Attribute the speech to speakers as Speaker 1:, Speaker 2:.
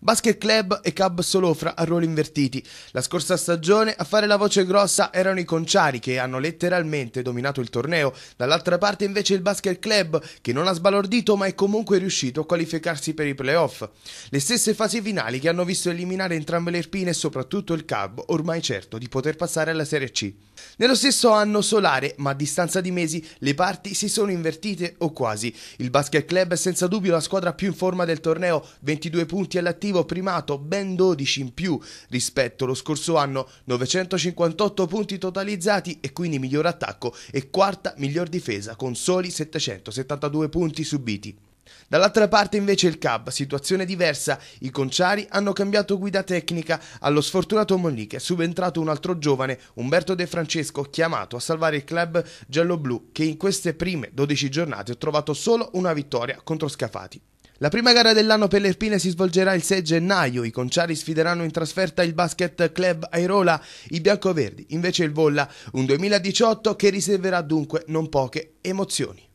Speaker 1: Basket Club e Cab Solofra a ruoli invertiti. La scorsa stagione a fare la voce grossa erano i conciari che hanno letteralmente dominato il torneo, dall'altra parte invece il Basket Club che non ha sbalordito ma è comunque riuscito a qualificarsi per i playoff. Le stesse fasi finali che hanno visto eliminare entrambe le Irpine e soprattutto il Cab, ormai certo di poter passare alla Serie C. Nello stesso anno solare, ma a distanza di mesi, le parti si sono invertite o quasi. Il Basket Club è senza dubbio la squadra più in forma del torneo, 22 punti all'attivo relativo primato ben 12 in più rispetto allo scorso anno, 958 punti totalizzati e quindi miglior attacco e quarta miglior difesa con soli 772 punti subiti. Dall'altra parte invece il CAB, situazione diversa, i conciari hanno cambiato guida tecnica, allo sfortunato Mollica è subentrato un altro giovane, Umberto De Francesco, chiamato a salvare il club gialloblu che in queste prime 12 giornate ha trovato solo una vittoria contro Scafati. La prima gara dell'anno per l'Erpine si svolgerà il 6 gennaio, i conciari sfideranno in trasferta il Basket Club Airola, i biancoverdi invece il Volla, un 2018 che riserverà dunque non poche emozioni.